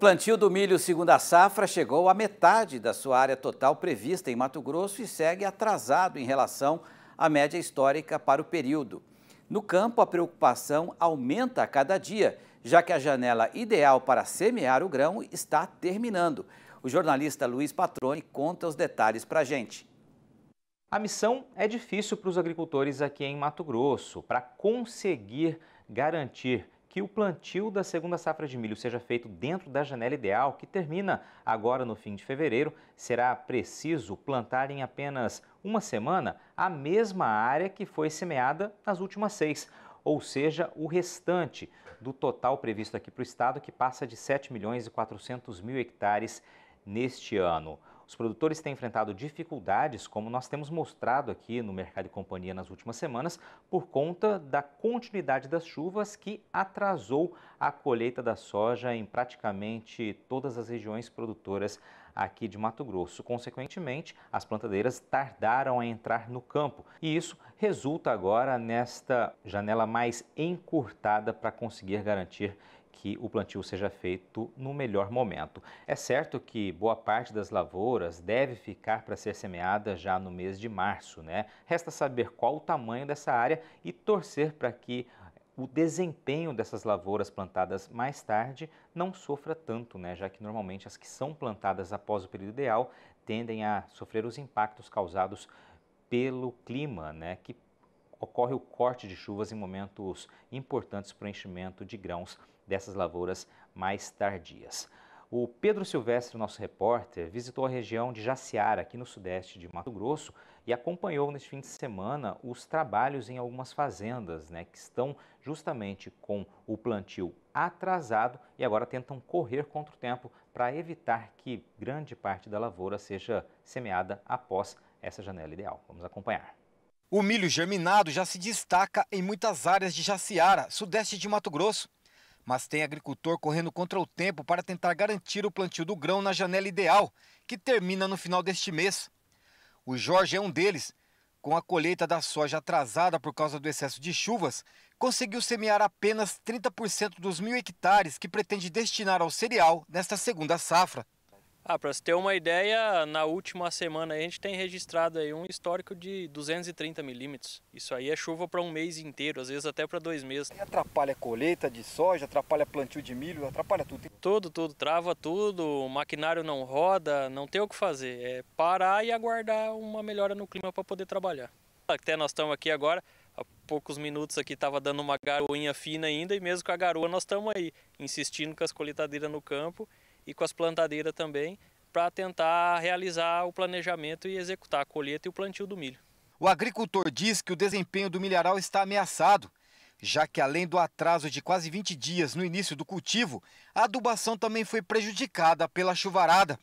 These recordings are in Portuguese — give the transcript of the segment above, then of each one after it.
plantio do milho segunda safra chegou à metade da sua área total prevista em Mato Grosso e segue atrasado em relação à média histórica para o período. No campo, a preocupação aumenta a cada dia, já que a janela ideal para semear o grão está terminando. O jornalista Luiz Patrone conta os detalhes para a gente. A missão é difícil para os agricultores aqui em Mato Grosso. Para conseguir garantir que o plantio da segunda safra de milho seja feito dentro da janela ideal, que termina agora no fim de fevereiro, será preciso plantar em apenas uma semana a mesma área que foi semeada nas últimas seis, ou seja, o restante do total previsto aqui para o estado, que passa de 7 milhões e 400 mil hectares neste ano. Os produtores têm enfrentado dificuldades, como nós temos mostrado aqui no Mercado e Companhia nas últimas semanas, por conta da continuidade das chuvas que atrasou a colheita da soja em praticamente todas as regiões produtoras aqui de Mato Grosso. Consequentemente, as plantadeiras tardaram a entrar no campo e isso resulta agora nesta janela mais encurtada para conseguir garantir que o plantio seja feito no melhor momento. É certo que boa parte das lavouras deve ficar para ser semeada já no mês de março, né? Resta saber qual o tamanho dessa área e torcer para que o desempenho dessas lavouras plantadas mais tarde não sofra tanto, né? já que normalmente as que são plantadas após o período ideal tendem a sofrer os impactos causados pelo clima, né? que ocorre o corte de chuvas em momentos importantes para o enchimento de grãos dessas lavouras mais tardias. O Pedro Silvestre, nosso repórter, visitou a região de Jaciara, aqui no sudeste de Mato Grosso, e acompanhou neste fim de semana os trabalhos em algumas fazendas, né, que estão justamente com o plantio atrasado e agora tentam correr contra o tempo para evitar que grande parte da lavoura seja semeada após essa janela ideal. Vamos acompanhar. O milho germinado já se destaca em muitas áreas de Jaciara, sudeste de Mato Grosso. Mas tem agricultor correndo contra o tempo para tentar garantir o plantio do grão na janela ideal, que termina no final deste mês. O Jorge é um deles. Com a colheita da soja atrasada por causa do excesso de chuvas, conseguiu semear apenas 30% dos mil hectares que pretende destinar ao cereal nesta segunda safra. Ah, para você ter uma ideia, na última semana a gente tem registrado aí um histórico de 230 milímetros. Isso aí é chuva para um mês inteiro, às vezes até para dois meses. Atrapalha a colheita de soja, atrapalha plantio de milho, atrapalha tudo. Tudo, tudo, trava tudo, o maquinário não roda, não tem o que fazer. É parar e aguardar uma melhora no clima para poder trabalhar. Ah, até nós estamos aqui agora, há poucos minutos aqui estava dando uma garoinha fina ainda e mesmo com a garoa nós estamos aí, insistindo com as colheitadeiras no campo e com as plantadeiras também, para tentar realizar o planejamento e executar a colheita e o plantio do milho. O agricultor diz que o desempenho do milharal está ameaçado, já que além do atraso de quase 20 dias no início do cultivo, a adubação também foi prejudicada pela chuvarada.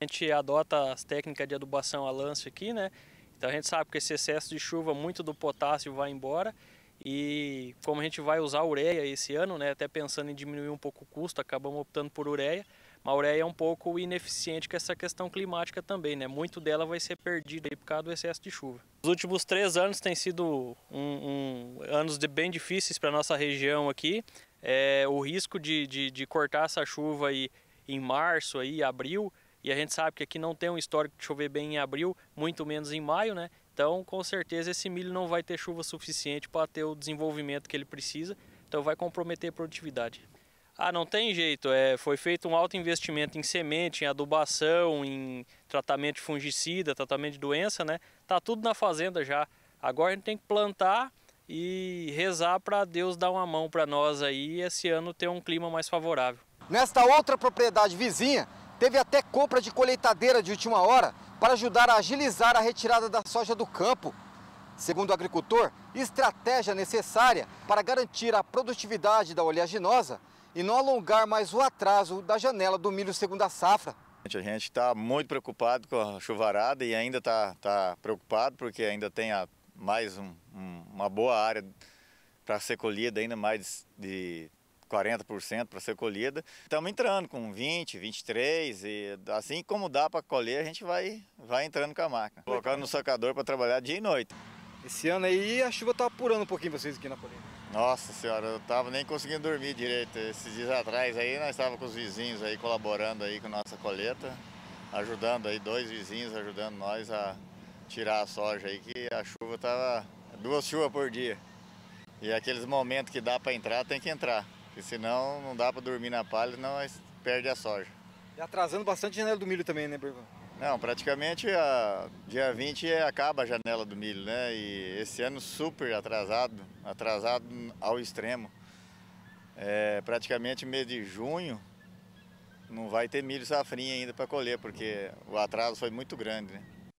A gente adota as técnicas de adubação a lance aqui, né? Então a gente sabe que esse excesso de chuva, muito do potássio vai embora e como a gente vai usar ureia esse ano, né, até pensando em diminuir um pouco o custo, acabamos optando por ureia. Mauré é um pouco ineficiente com essa questão climática também, né? Muito dela vai ser perdida por causa do excesso de chuva. Os últimos três anos têm sido um, um, anos de, bem difíceis para nossa região aqui. É, o risco de, de, de, cortar essa chuva aí em março, aí, abril, e a gente sabe que aqui não tem um histórico de chover bem em abril, muito menos em maio, né? Então, com certeza, esse milho não vai ter chuva suficiente para ter o desenvolvimento que ele precisa, então vai comprometer a produtividade. Ah, não tem jeito. É, foi feito um alto investimento em semente, em adubação, em tratamento de fungicida, tratamento de doença, né? Tá tudo na fazenda já. Agora a gente tem que plantar e rezar para Deus dar uma mão para nós aí esse ano ter um clima mais favorável. Nesta outra propriedade vizinha, teve até compra de colheitadeira de última hora para ajudar a agilizar a retirada da soja do campo. Segundo o agricultor, estratégia necessária para garantir a produtividade da oleaginosa e não alongar mais o atraso da janela do milho segunda safra. A gente está muito preocupado com a chuvarada e ainda está tá preocupado porque ainda tem a, mais um, um, uma boa área para ser colhida, ainda mais de 40% para ser colhida. Estamos entrando com 20, 23 e assim como dá para colher, a gente vai, vai entrando com a máquina. Colocando no sacador para trabalhar dia e noite. Esse ano aí a chuva está apurando um pouquinho vocês aqui na colheita. Nossa senhora, eu tava nem conseguindo dormir direito. Esses dias atrás aí nós estávamos com os vizinhos aí colaborando aí com nossa coleta, ajudando aí dois vizinhos ajudando nós a tirar a soja aí que a chuva tava duas chuvas por dia. E aqueles momentos que dá para entrar, tem que entrar, porque senão não dá para dormir na palha, senão não perde a soja. E atrasando bastante a janela do milho também, né, Bruno? Não, praticamente a, dia 20 acaba a janela do milho, né? E esse ano super atrasado, atrasado ao extremo. É, praticamente mês de junho não vai ter milho safrinha ainda para colher, porque o atraso foi muito grande, né?